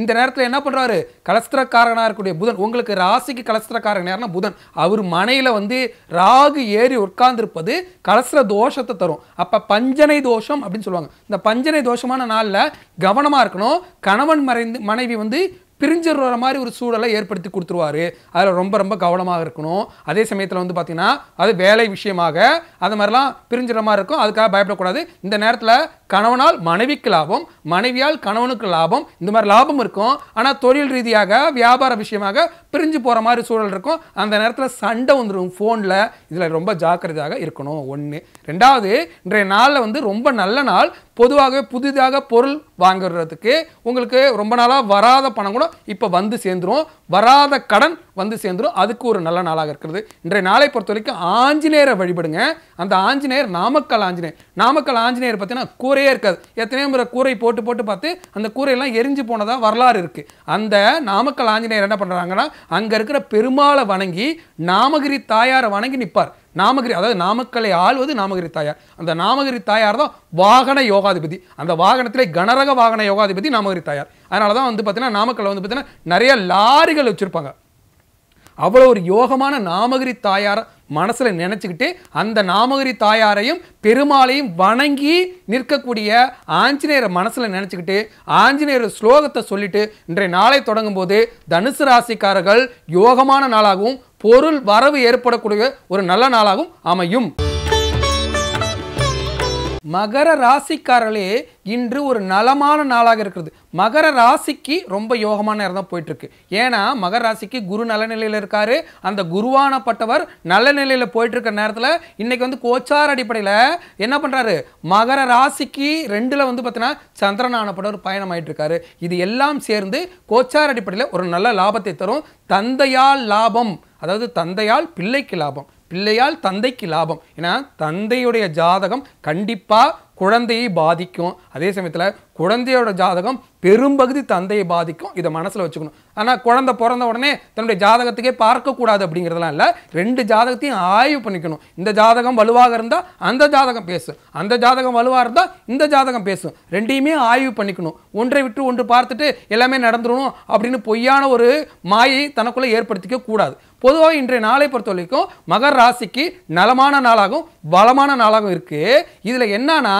இந்த நேரத்தில் என்ன பண்ணுறாரு கலஸ்திரக்காரகனாக இருக்கக்கூடிய புதன் உங்களுக்கு ராசிக்கு கலஸ்திரக்காரகன் யாருன்னா புதன் அவர் மனையில் வந்து ராகு ஏறி உட்கார்ந்துருப்பது கலஸ்திர தோஷத்தை தரும் அப்போ பஞ்சனை தோஷம் அப்படின்னு சொல்லுவாங்க இந்த பஞ்சனை தோஷமான நாளில் கவனமாக இருக்கணும் கணவன் மறைந்து மனைவி வந்து பிரிஞ்சிடுற மாதிரி ஒரு சூழலை ஏற்படுத்தி கொடுத்துருவாரு அதில் ரொம்ப ரொம்ப கவனமாக இருக்கணும் அதே சமயத்தில் வந்து பார்த்திங்கன்னா அது வேலை விஷயமாக அது மாதிரிலாம் பிரிஞ்சிடுற மாதிரி இருக்கும் அதுக்காக பயப்படக்கூடாது இந்த நேரத்தில் கணவனால் மனைவிக்கு லாபம் மனைவியால் கணவனுக்கு லாபம் இந்த மாதிரி லாபம் இருக்கும் ஆனால் தொழில் ரீதியாக வியாபார விஷயமாக பிரிஞ்சு போகிற மாதிரி சூழல் இருக்கும் அந்த நேரத்தில் சண்டை வந்துடும் ஃபோனில் இதில் ரொம்ப ஜாக்கிரதையாக இருக்கணும் ஒன்று ரெண்டாவது இன்றைய நாளில் வந்து ரொம்ப நல்ல நாள் பொதுவாகவே புதிதாக பொருள் வாங்குறதுக்கு உங்களுக்கு ரொம்ப நாளாக வராத பணம் கூட இப்போ வந்து சேர்ந்துடும் வராத கடன் வந்து சேர்ந்துடும் அதுக்கு ஒரு நல்ல நாளாக இருக்கிறது இன்றைய நாளை பொறுத்த வரைக்கும் ஆஞ்சநேயரை வழிபடுங்க அந்த ஆஞ்சநேயர் நாமக்கல் ஆஞ்சநேயர் நாமக்கல் ஆஞ்சநேயர் பார்த்தீங்கன்னா கூரையே இருக்காது எத்தனையோ முறை கூரை போட்டு போட்டு பார்த்து அந்த கூரையெல்லாம் எரிஞ்சு போனதாக வரலாறு இருக்குது அந்த நாமக்கல் ஆஞ்சநேயர் என்ன பண்ணுறாங்கன்னா அங்கே இருக்கிற பெருமாளை வணங்கி நாமகிரி தாயாரை வணங்கி நிற்பார் நாமகிரி அதாவது நாமக்கலை ஆள்வது நாமகிரி தாயார் அந்த நாமகிரி தாயார் தான் வாகன யோகாதிபதி அந்த வாகனத்திலே கனரக வாகன யோகாதிபதி நாமகிரி தாயார் அதனால தான் வந்து பார்த்தீங்கன்னா நாமக்கலை வந்து பார்த்தீங்கன்னா நிறைய லாரிகள் வச்சுருப்பாங்க அவ்வளோ ஒரு யோகமான நாமகிரி தாயாரை மனசில் நினச்சிக்கிட்டு அந்த நாமகிரி தாயாரையும் பெருமாளையும் வணங்கி நிற்கக்கூடிய ஆஞ்சநேயரை மனசில் நினச்சிக்கிட்டு ஆஞ்சநேயர் ஸ்லோகத்தை சொல்லிட்டு இன்றைய நாளை தொடங்கும் போது தனுசு ராசிக்காரர்கள் யோகமான நாளாகவும் பொருள் வரவு ஏற்படக்கூடிய ஒரு நல்ல நாளாகவும் அமையும் மகர ராசிக்காரர்களே இன்று ஒரு நலமான நாளாக இருக்கிறது மகர ராசிக்கு ரொம்ப யோகமான நேரம் தான் போயிட்டு இருக்கு ஏன்னா மகர ராசிக்கு குரு நல்ல நிலையில் இருக்காரு அந்த குருவானப்பட்டவர் நல்ல நிலையில் போயிட்டு இருக்க நேரத்தில் இன்னைக்கு வந்து கோச்சார் அடிப்படையில் என்ன பண்ணுறாரு மகர ராசிக்கு ரெண்டில் வந்து பார்த்தீங்கன்னா சந்திரனானப்பட்டவர் பயணம் ஆயிட்டு இருக்காரு இது எல்லாம் சேர்ந்து கோச்சார் அடிப்படையில் ஒரு நல்ல லாபத்தை தரும் தந்தையால் லாபம் அதாவது தந்தையால் பிள்ளைக்கு லாபம் பிள்ளையால் தந்தைக்கு லாபம் ஏன்னா தந்தையுடைய ஜாதகம் கண்டிப்பாக குழந்தையை பாதிக்கும் அதே சமயத்தில் குழந்தையோட ஜாதகம் பெரும்பகுதி தந்தையை பாதிக்கும் இதை மனசில் வச்சுக்கணும் ஆனால் குழந்தை பிறந்த உடனே தன்னுடைய ஜாதகத்துக்கே பார்க்கக்கூடாது அப்படிங்கிறதெல்லாம் இல்லை ரெண்டு ஜாதகத்தையும் ஆய்வு பண்ணிக்கணும் இந்த ஜாதகம் வலுவாக இருந்தால் அந்த ஜாதகம் பேசும் அந்த ஜாதகம் வலுவாக இருந்தால் இந்த ஜாதகம் பேசும் ரெண்டையுமே ஆய்வு பண்ணிக்கணும் ஒன்றை விட்டு ஒன்று பார்த்துட்டு எல்லாமே நடந்துடணும் அப்படின்னு பொய்யான ஒரு மாயை தனக்குள்ளே ஏற்படுத்திக்க கூடாது பொதுவாக இன்றைய நாளை பொறுத்த வரைக்கும் மகர் ராசிக்கு நலமான நாளாகவும் பலமான நாளாகவும் இருக்குது இதில் என்னன்னா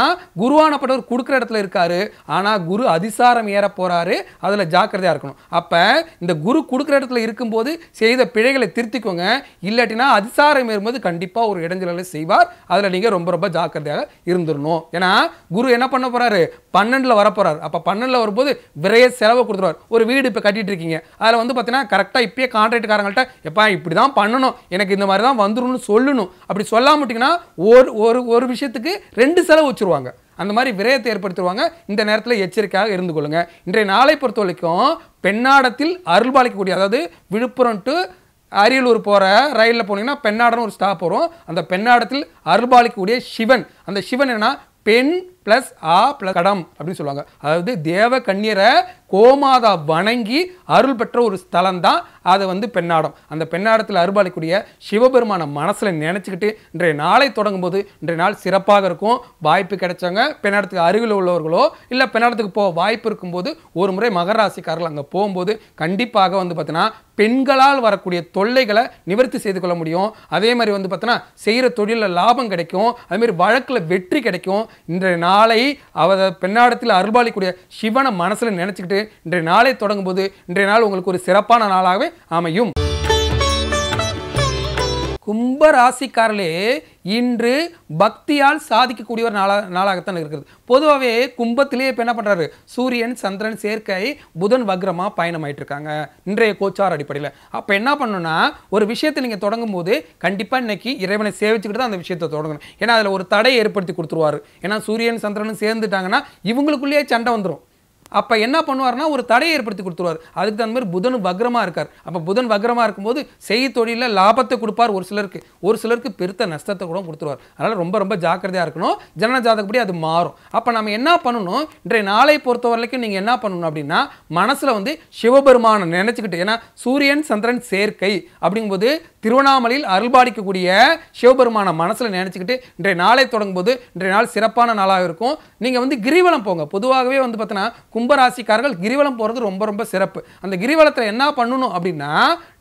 குருவானப்பட்டவர் கொடுக்குற இடத்துல இருக்காரு ஆனால் குரு அதிசாரம் ஏற போகிறாரு அதில் ஜாக்கிரதையாக இருக்கணும் அப்போ இந்த குரு கொடுக்குற இடத்துல இருக்கும்போது செய்த பிழைகளை திருத்திக்கோங்க இல்லாட்டினா அதிசாரம் ஏறும்போது கண்டிப்பாக ஒரு இடைஞ்சல்களை செய்வார் அதில் நீங்கள் ரொம்ப ரொம்ப ஜாக்கிரதையாக இருந்துடணும் ஏன்னா குரு என்ன பண்ண போகிறாரு பன்னெண்டில் வரப்போகிறார் அப்போ பன்னெண்டில் வரும்போது விரைய செலவு கொடுத்துருவார் ஒரு வீடு இப்போ கட்டிகிட்டு இருக்கீங்க அதில் வந்து பார்த்தீங்கன்னா கரெக்டாக இப்போயே கான்ட்ராக்ட்காரங்கள்ட்ட எப்போ இப்படி தான் பண்ணணும் எனக்கு இந்த மாதிரி தான் வந்துடும் சொல்லணும் அப்படி சொல்லாமட்டிங்கன்னா ஒரு ஒரு ஒரு விஷயத்துக்கு ரெண்டு செலவு வச்சுருவாங்க அந்த மாதிரி விரயத்தை ஏற்படுத்திடுவாங்க இந்த நேரத்தில் எச்சரிக்கையாக இருந்து கொள்ளுங்கள் இன்றைய நாளை பொறுத்த வரைக்கும் பெண்ணாடத்தில் அருள்பாலிக்கக்கூடிய அதாவது விழுப்புரம் டு அரியலூர் போகிற ரயிலில் போனீங்கன்னா பெண்ணாடன்னு ஒரு ஸ்டாப் வரும் அந்த பெண்ணாடத்தில் அருள்பாலிக்கக்கூடிய சிவன் அந்த சிவன் என்ன பெண் ப்ளஸ் ஆ பிளஸ் கடம் அப்படின்னு சொல்லுவாங்க அதாவது தேவ கண்ணீரை கோமாதா வணங்கி அருள் பெற்ற ஒரு ஸ்தலம் தான் அது வந்து பெண்ணாடம் அந்த பெண்ணாடத்தில் அருபாலிக்கூடிய சிவபெருமான மனசில் நினச்சிக்கிட்டு இன்றைய நாளை தொடங்கும் போது இன்றைய நாள் சிறப்பாக இருக்கும் வாய்ப்பு கிடைச்சவங்க பெண்ணாடத்துக்கு அருகில் உள்ளவர்களோ இல்லை பெண்ணாடத்துக்கு போக வாய்ப்பு இருக்கும்போது ஒரு முறை மகராசிக்காரர்கள் அங்கே போகும்போது கண்டிப்பாக வந்து பார்த்தீங்கன்னா பெண்களால் வரக்கூடிய தொல்லைகளை நிவர்த்தி செய்து கொள்ள முடியும் அதே மாதிரி வந்து பார்த்தோன்னா செய்கிற தொழிலில் லாபம் கிடைக்கும் அதேமாதிரி வழக்கில் வெற்றி கிடைக்கும் இன்றைய நாள் நாளை அவர் பெண்ணாடத்தில் அருள்பாலிக்கூடிய சிவனை மனசில் நினச்சிக்கிட்டு இன்றைய நாளை தொடங்கும் போது இன்றைய நாள் உங்களுக்கு ஒரு சிறப்பான நாளாகவே அமையும் கும்பராசிக்காரர்களே இன்று பக்தியால் சாதிக்கக்கூடிய ஒரு நாளாக நாளாகத்தான் இருக்கிறது பொதுவாகவே கும்பத்திலேயே இப்போ என்ன பண்ணுறாரு சூரியன் சந்திரன் சேர்க்கை புதன் வக்ரமாக பயணமாயிட்டு இருக்காங்க இன்றைய கோச்சார் அடிப்படையில் அப்போ என்ன பண்ணணும்னா ஒரு விஷயத்தை நீங்கள் தொடங்கும் போது கண்டிப்பாக இன்னைக்கு இறைவனை சேவிச்சுக்கிட்டு தான் அந்த விஷயத்தை தொடங்கணும் ஏன்னா அதில் ஒரு தடை ஏற்படுத்தி கொடுத்துருவார் ஏன்னா சூரியன் சந்திரனும் சேர்ந்துட்டாங்கன்னா இவங்களுக்குள்ளேயே சண்டை வந்துடும் அப்போ என்ன பண்ணுவார்னா ஒரு தடையை ஏற்படுத்தி கொடுத்துருவார் அதுக்கு தகுந்த மாதிரி புதன் வக்ரமாக இருக்கார் அப்போ புதன் வக்ரமாக இருக்கும்போது செய்தி தொழிலில் லாபத்தை கொடுப்பார் ஒரு சிலருக்கு ஒரு சிலருக்கு பெருத்த நஷ்டத்தை கூட கொடுத்துருவார் அதனால் ரொம்ப ரொம்ப ஜாக்கிரதையாக இருக்கணும் ஜனன ஜாதகப்படி அது மாறும் அப்போ நம்ம என்ன பண்ணணும் இன்றைய நாளை பொறுத்த வரைக்கும் நீங்கள் என்ன பண்ணணும் அப்படின்னா மனசில் வந்து சிவபெருமானை நினச்சிக்கிட்டு ஏன்னா சூரியன் சந்திரன் சேர்க்கை அப்படிங்கும்போது திருவண்ணாமலையில் அருள்பாடிக்கக்கூடிய சிவபெருமான மனசில் நினச்சிக்கிட்டு இன்றைய நாளை தொடங்கும் போது இன்றைய நாள் சிறப்பான நாளாக இருக்கும் நீங்கள் வந்து கிரிவலம் போங்க பொதுவாகவே வந்து பார்த்தீங்கன்னா கும்பராசிக்காரர்கள் கிரிவலம் போகிறது ரொம்ப ரொம்ப சிறப்பு அந்த கிரிவலத்தில் என்ன பண்ணணும் அப்படின்னா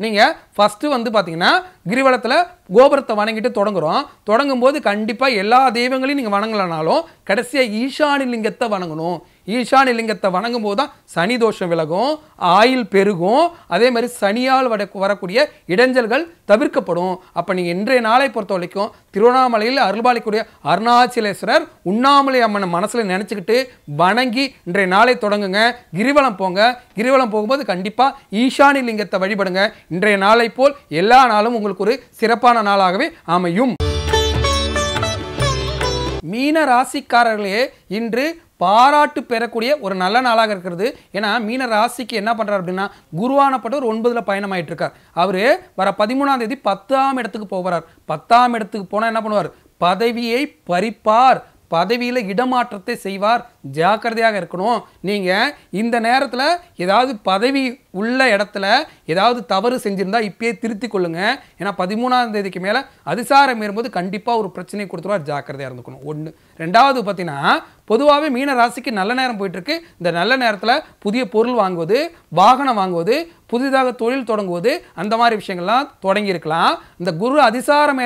நீங்கள் ஃபஸ்ட்டு வந்து பார்த்தீங்கன்னா கிரிவலத்தில் கோபுரத்தை வணங்கிட்டு தொடங்குகிறோம் தொடங்கும் போது கண்டிப்பாக எல்லா தெய்வங்களையும் நீங்கள் வணங்கலனாலும் கடைசியாக ஈஷானி லிங்கத்தை வணங்கணும் ஈசான லிங்கத்தை வணங்கும் போது தான் சனி தோஷம் விலகும் ஆயில் பெருகும் அதே மாதிரி சனியால் வட வரக்கூடிய இடைஞ்சல்கள் தவிர்க்கப்படும் அப்போ நீங்கள் இன்றைய நாளை பொறுத்த வரைக்கும் திருவண்ணாமலையில் அருள்பாலிக்கூடிய அருணாச்சலேஸ்வரர் உண்ணாமலை அம்மனை மனசில் நினச்சிக்கிட்டு வணங்கி இன்றைய நாளை தொடங்குங்க கிரிவலம் போங்க கிரிவலம் போகும்போது கண்டிப்பாக ஈசானி லிங்கத்தை வழிபடுங்க இன்றைய நாளை போல் எல்லா நாளும் உங்களுக்கு ஒரு சிறப்பான நாளாகவே அமையும் மீன ராசிக்காரர்களே இன்று பாராட்டு பெறக்கூடிய ஒரு நல்ல நாளாக இருக்கிறது ஏன்னா மீன ராசிக்கு என்ன பண்ணுறார் அப்படின்னா குருவானப்பட்ட ஒரு ஒன்பதில் பயணமாயிட்டு இருக்கார் அவர் வர பதிமூணாம் தேதி பத்தாம் இடத்துக்கு போகிறார் பத்தாம் இடத்துக்கு போனால் என்ன பண்ணுவார் பதவியை பறிப்பார் பதவியில் இடமாற்றத்தை செய்வார் ஜாக்கிரதையாக இருக்கணும் நீங்கள் இந்த நேரத்தில் ஏதாவது பதவி உள்ள இடத்துல ஏதாவது தவறு செஞ்சுருந்தா இப்பயே திருத்தி கொள்ளுங்க ஏன்னா பதிமூணாம் தேதிக்கு மேலே அதிசாரம் ஏறும்போது கண்டிப்பாக ஒரு பிரச்சனை கொடுத்துருவார் ஜாக்கிரதையாக இருந்துக்கணும் ஒன்று ரெண்டாவது பார்த்தீங்கன்னா பொதுவாகவே மீன ராசிக்கு நல்ல நேரம் போயிட்டுருக்கு இந்த நல்ல நேரத்தில் புதிய பொருள் வாங்குவது வாகனம் வாங்குவது புதிதாக தொழில் தொடங்குவது அந்த மாதிரி விஷயங்கள்லாம் தொடங்கியிருக்கலாம் இந்த குரு அதிசாரம்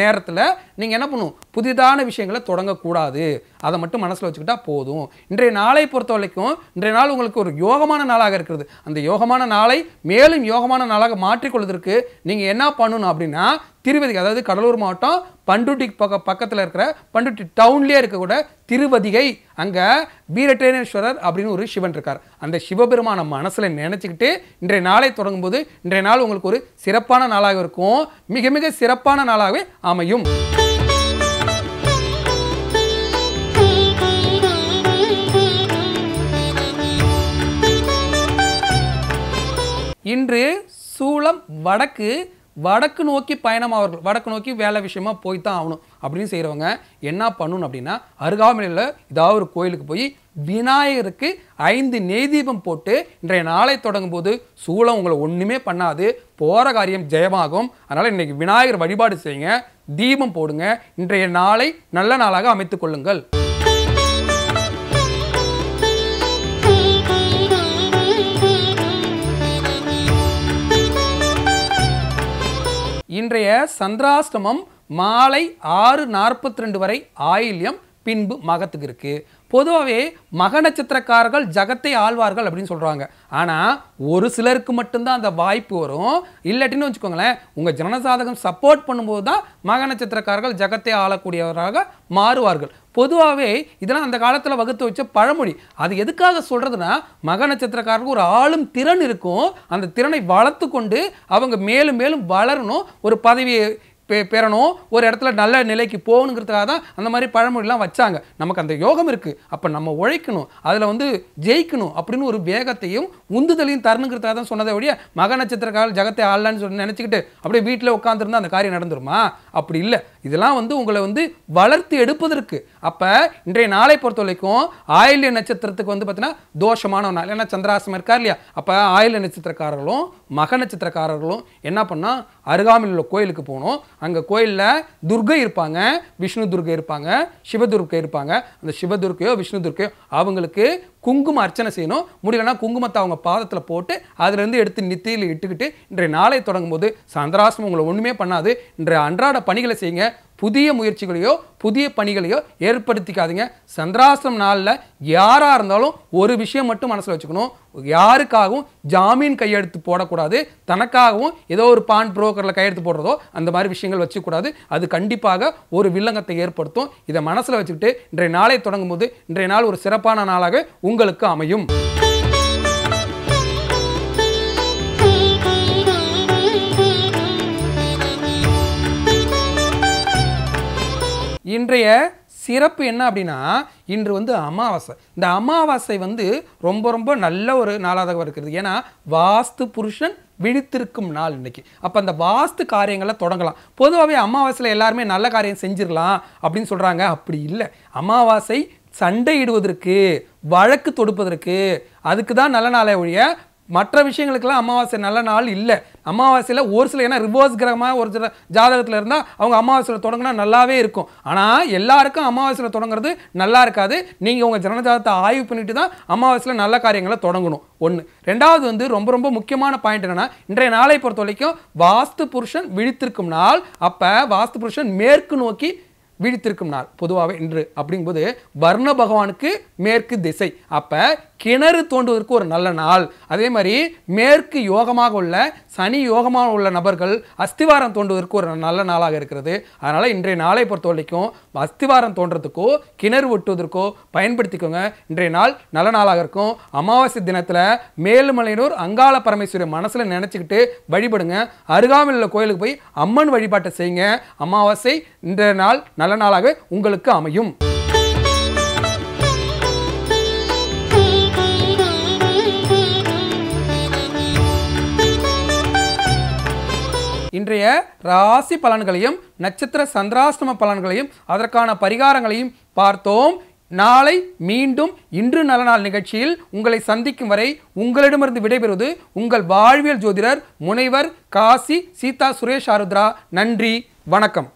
நேரத்தில் நீங்கள் என்ன பண்ணும் புதிதான விஷயங்களை தொடங்கக்கூடாது அதை மட்டும் மனசில் வச்சுக்கிட்டா போதும் இன்றைய நாளை பொறுத்த வரைக்கும் இன்றைய நாள் உங்களுக்கு ஒரு யோகமான நாளாக இருக்கிறது அந்த யோகமான நாளை மேலும் யோகமான நாளாக மாற்றிக்கொள்வதற்கு நீங்கள் என்ன பண்ணணும் அப்படின்னா திருவதிகை அதாவது கடலூர் மாவட்டம் பண்ருட்டி பக்க பக்கத்தில் இருக்கிற பண்ருட்டி டவுன்லேயே இருக்கக்கூட திருவதிகை அங்கே வீரட்டேனேஸ்வரர் அப்படின்னு ஒரு சிவன் இருக்கார் அந்த சிவபெருமான மனசில் நினச்சிக்கிட்டு இன்றைய நாளை தொடங்கும் போது இன்றைய நாள் உங்களுக்கு ஒரு சிறப்பான நாளாக இருக்கும் மிக மிக சிறப்பான நாளாகவே அமையும் இன்று சூளம் வடக்கு வடக்கு நோக்கி பயணம் அவர்கள் வடக்கு நோக்கி வேலை விஷயமா போய் தான் ஆகணும் அப்படின்னு செய்கிறவங்க என்ன பண்ணணும் அப்படின்னா அருகாமையில் ஏதாவது ஒரு கோயிலுக்கு போய் விநாயகருக்கு ஐந்து நெய்தீபம் போட்டு இன்றைய நாளை தொடங்கும் போது சூழம் உங்களை ஒன்றுமே பண்ணாது போகிற காரியம் ஜெயமாகும் அதனால் இன்னைக்கு விநாயகர் வழிபாடு செய்யுங்க தீபம் போடுங்க இன்றைய நாளை நல்ல நாளாக அமைத்துக் கொள்ளுங்கள் இன்றைய சந்திராஷ்டமம் மாலை ஆறு நாற்பத்தி ரெண்டு வரை ஆயில்யம் பின்பு மகத்துக்கு இருக்குது பொதுவாகவே மக நட்சத்திரக்காரர்கள் ஜகத்தை ஆழ்வார்கள் அப்படின்னு சொல்கிறாங்க ஆனால் ஒரு சிலருக்கு மட்டும்தான் அந்த வாய்ப்பு வரும் இல்லாட்டின்னு வச்சுக்கோங்களேன் உங்கள் ஜனசாதகம் சப்போர்ட் பண்ணும்போது தான் மக நட்சத்திரக்காரர்கள் ஜகத்தை ஆளக்கூடியவராக மாறுவார்கள் பொதுவாகவே இதெல்லாம் அந்த காலத்தில் வகுத்து வச்ச பழமொழி அது எதுக்காக சொல்கிறதுனா மக நட்சத்திரக்காரருக்கு ஒரு ஆளும் திறன் இருக்கும் அந்த திறனை வளர்த்து கொண்டு அவங்க மேலும் மேலும் வளரணும் ஒரு பதவியை பே பெறணும் ஒரு இடத்துல நல்ல நிலைக்கு போகணுங்கிறதுக்காக தான் அந்த மாதிரி பழமொழிலாம் வச்சாங்க நமக்கு அந்த யோகம் இருக்குது அப்போ நம்ம உழைக்கணும் அதில் வந்து ஜெயிக்கணும் அப்படின்னு ஒரு வேகத்தையும் உந்துதலையும் தரணுங்கிறதுக்காக தான் சொன்னதை ஒழிய மக நட்சத்திரக்கால் ஜகத்தை ஆளலான்னு சொல்லி நினச்சிக்கிட்டு அப்படியே வீட்டில் உட்காந்துருந்தா அந்த காரியம் நடந்துருமா அப்படி இல்லை இதெல்லாம் வந்து உங்களை வந்து வளர்த்து எடுப்பதற்கு அப்போ இன்றைய நாளை பொறுத்த வரைக்கும் ஆயில்ய நட்சத்திரத்துக்கு வந்து பார்த்தீங்கன்னா தோஷமான ஒரு நாள் ஏன்னா சந்திராசம் இருக்கா இல்லையா அப்போ ஆயில்ய நட்சத்திரக்காரர்களும் மக நட்சத்திரக்காரர்களும் என்ன பண்ணால் அருகாமையில் உள்ள கோயிலுக்கு போகணும் அங்கே கோயிலில் துர்கை இருப்பாங்க விஷ்ணு துர்கை இருப்பாங்க சிவதுர்கை இருப்பாங்க அந்த சிவதுர்கையோ விஷ்ணு துர்கையோ அவங்களுக்கு குங்கும அர்ச்சனை செய்யணும் முடியலன்னா குங்குமத்தை அவங்க பாதத்தில் போட்டு அதிலேருந்து எடுத்து நித்தியில் இட்டுக்கிட்டு இன்றைய நாளை தொடங்கும் போது சந்திராசிரமம் உங்களை ஒன்றுமே பண்ணாது இன்றைய அன்றாட பணிகளை செய்யுங்க புதிய முயற்சிகளையோ புதிய பணிகளையோ ஏற்படுத்திக்காதீங்க சந்திராசிரம் நாளில் யாராக இருந்தாலும் ஒரு விஷயம் மட்டும் மனசில் வச்சுக்கணும் யாருக்காகவும் ஜாமீன் கையெழுத்து போடக்கூடாது தனக்காகவும் ஏதோ ஒரு பான் புரோக்கரில் கையெழுத்து போடுறதோ அந்த மாதிரி விஷயங்கள் வச்சுக்கூடாது அது கண்டிப்பாக ஒரு வில்லங்கத்தை ஏற்படுத்தும் இதை மனசில் வச்சுக்கிட்டு இன்றைய நாளை தொடங்கும் போது இன்றைய நாள் ஒரு சிறப்பான நாளாக உங்களுக்கு அமையும் இன்றைய சிறப்பு என்ன அப்படின்னா இன்று வந்து அமாவாசை இந்த அமாவாசை வந்து ரொம்ப ரொம்ப நல்ல ஒரு நாளாக இருக்கிறது ஏன்னா வாஸ்து புருஷன் விழித்திருக்கும் நாள் இன்றைக்கி அப்போ அந்த வாஸ்து காரியங்களை தொடங்கலாம் பொதுவாகவே அமாவாசையில் எல்லாருமே நல்ல காரியம் செஞ்சிடலாம் அப்படின்னு சொல்கிறாங்க அப்படி இல்லை அமாவாசை சண்டையிடுவதற்கு வழக்கு தொடுப்பதற்கு அதுக்கு தான் நல்ல நாளை ஒழிய மற்ற விஷயங்களுக்கெல்லாம் அமாவாசை நல்ல நாள் இல்லை அமாவாசையில் ஒரு சில ஏன்னா ரிவர்ஸ் கிரகமாக ஒரு சில ஜாதகத்தில் இருந்தால் அவங்க அமாவாசையில் தொடங்கினா நல்லாவே இருக்கும் ஆனால் எல்லாருக்கும் அமாவாசையில் தொடங்குறது நல்லா இருக்காது நீங்கள் உங்கள் ஜனஜாதத்தை ஆய்வு பண்ணிட்டு தான் அமாவாசையில் நல்ல காரியங்களை தொடங்கணும் ஒன்று ரெண்டாவது வந்து ரொம்ப ரொம்ப முக்கியமான பாயிண்ட் என்னென்னா இன்றைய நாளை பொறுத்த வரைக்கும் வாஸ்து புருஷன் விழித்திருக்கும் நாள் அப்போ வாஸ்து புருஷன் மேற்கு நோக்கி விழித்திருக்கும் நாள் பொதுவாகவே இன்று அப்படிங்கும்போது வர்ண பகவானுக்கு மேற்கு திசை அப்போ கிணறு தோண்டுவதற்கு ஒரு நல்ல நாள் அதே மாதிரி மேற்கு யோகமாக உள்ள சனி யோகமாக உள்ள நபர்கள் அஸ்திவாரம் தோண்டுவதற்கு ஒரு நல்ல நாளாக இருக்கிறது அதனால் இன்றைய நாளை பொறுத்த வரைக்கும் அஸ்திவாரம் தோன்றதுக்கோ கிணறு ஒட்டுவதற்கோ பயன்படுத்திக்கோங்க இன்றைய நாள் நல்ல நாளாக இருக்கும் அமாவாசை தினத்தில் மேலுமலையனூர் அங்காள பரமேஸ்வரி மனசில் நினச்சிக்கிட்டு வழிபடுங்க அருகாமையில் கோயிலுக்கு போய் அம்மன் வழிபாட்டை செய்யுங்க அமாவாசை இன்றைய நாள் நல்ல நாளாக உங்களுக்கு அமையும் இன்றைய ராசி பலன்களையும் நட்சத்திர சந்திராஷ்டம பலன்களையும் அதற்கான பரிகாரங்களையும் பார்த்தோம் நாளை மீண்டும் இன்று நல நாள் நிகழ்ச்சியில் உங்களை சந்திக்கும் வரை உங்களிடமிருந்து விடைபெறுவது உங்கள் வாழ்வியல் ஜோதிடர் முனைவர் காசி சீதா சுரேஷ் ஆருத்ரா நன்றி வணக்கம்